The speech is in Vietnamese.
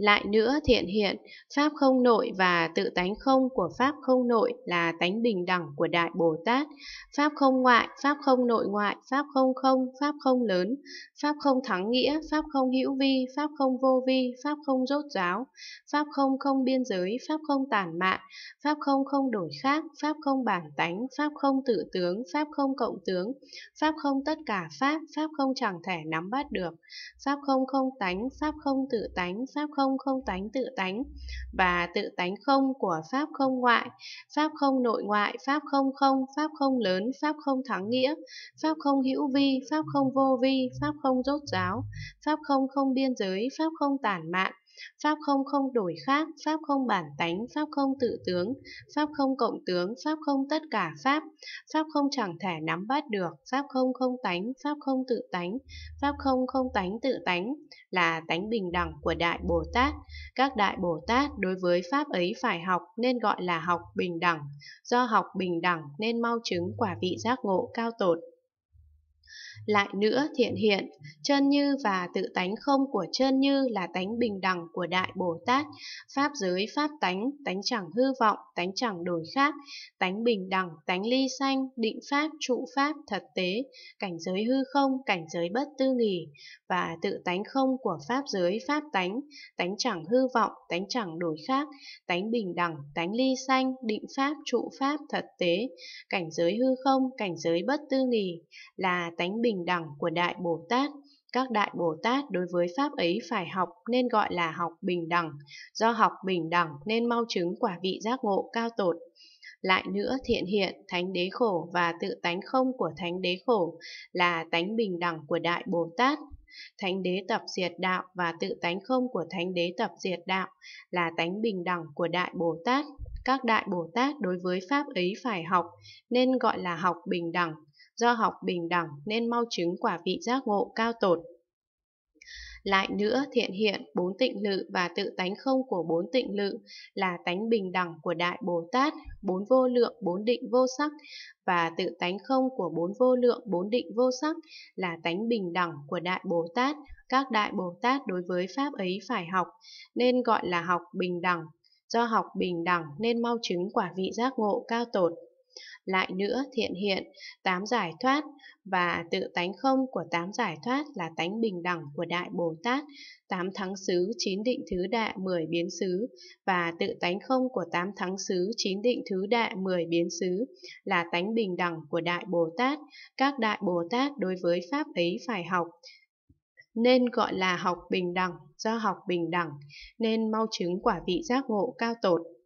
Lại nữa thiện hiện, Pháp không nội và tự tánh không của Pháp không nội là tánh bình đẳng của Đại Bồ Tát. Pháp không ngoại, Pháp không nội ngoại, Pháp không không, Pháp không lớn, Pháp không thắng nghĩa, Pháp không hữu vi, Pháp không vô vi, Pháp không rốt ráo Pháp không không biên giới, Pháp không tàn mạn, Pháp không không đổi khác, Pháp không bản tánh, Pháp không tự tướng, Pháp không cộng tướng, Pháp không tất cả Pháp, Pháp không chẳng thể nắm bắt được, Pháp không không tánh, Pháp không tự tánh, Pháp không không không tánh tự tánh và tự tánh không của pháp không ngoại, pháp không nội ngoại, pháp không không, pháp không lớn, pháp không thắng nghĩa, pháp không hữu vi, pháp không vô vi, pháp không rốt ráo, pháp không không biên giới, pháp không tản mạn, Pháp không không đổi khác, Pháp không bản tánh, Pháp không tự tướng, Pháp không cộng tướng, Pháp không tất cả Pháp, Pháp không chẳng thể nắm bắt được, Pháp không không tánh, Pháp không tự tánh, Pháp không không tánh tự tánh, là tánh bình đẳng của Đại Bồ Tát. Các Đại Bồ Tát đối với Pháp ấy phải học nên gọi là học bình đẳng, do học bình đẳng nên mau chứng quả vị giác ngộ cao tột. Lại nữa thiện hiện, chân như và tự tánh không của chân như là tánh bình đẳng của Đại Bồ Tát, pháp giới pháp tánh, tánh chẳng hư vọng, tánh chẳng đổi khác, tánh bình đẳng, tánh ly sanh, định pháp, trụ pháp, thật tế, cảnh giới hư không, cảnh giới bất tư nghỉ, và tự tánh không của pháp giới pháp tánh, tánh chẳng hư vọng, tánh chẳng đổi khác, tánh bình đẳng, tánh ly sanh, định pháp, trụ pháp, thật tế, cảnh giới hư không, cảnh giới bất tư nghỉ, là tánh bình đẳng của Đại Bồ Tát. Các Đại Bồ Tát đối với Pháp ấy phải học nên gọi là học bình đẳng, do học bình đẳng nên mau chứng quả vị giác ngộ cao tột. Lại nữa thiện hiện, thánh đế khổ và tự tánh không của thánh đế khổ là tánh bình đẳng của Đại Bồ Tát. Thánh đế tập diệt đạo và tự tánh không của thánh đế tập diệt đạo là tánh bình đẳng của Đại Bồ Tát. Các Đại Bồ Tát đối với Pháp ấy phải học, nên gọi là học bình đẳng, do học bình đẳng nên mau chứng quả vị giác ngộ cao tột. Lại nữa thiện hiện bốn tịnh lự và tự tánh không của bốn tịnh lự là tánh bình đẳng của Đại Bồ Tát, bốn vô lượng bốn định vô sắc và tự tánh không của bốn vô lượng bốn định vô sắc là tánh bình đẳng của Đại Bồ Tát. Các Đại Bồ Tát đối với Pháp ấy phải học nên gọi là học bình đẳng. Do học bình đẳng nên mau chứng quả vị giác ngộ cao tột. Lại nữa thiện hiện, tám giải thoát và tự tánh không của tám giải thoát là tánh bình đẳng của Đại Bồ Tát, tám thắng xứ, chín định thứ đại, mười biến xứ và tự tánh không của tám thắng xứ, chín định thứ đại, mười biến xứ là tánh bình đẳng của Đại Bồ Tát. Các Đại Bồ Tát đối với Pháp ấy phải học, nên gọi là học bình đẳng do học bình đẳng, nên mau chứng quả vị giác ngộ cao tột.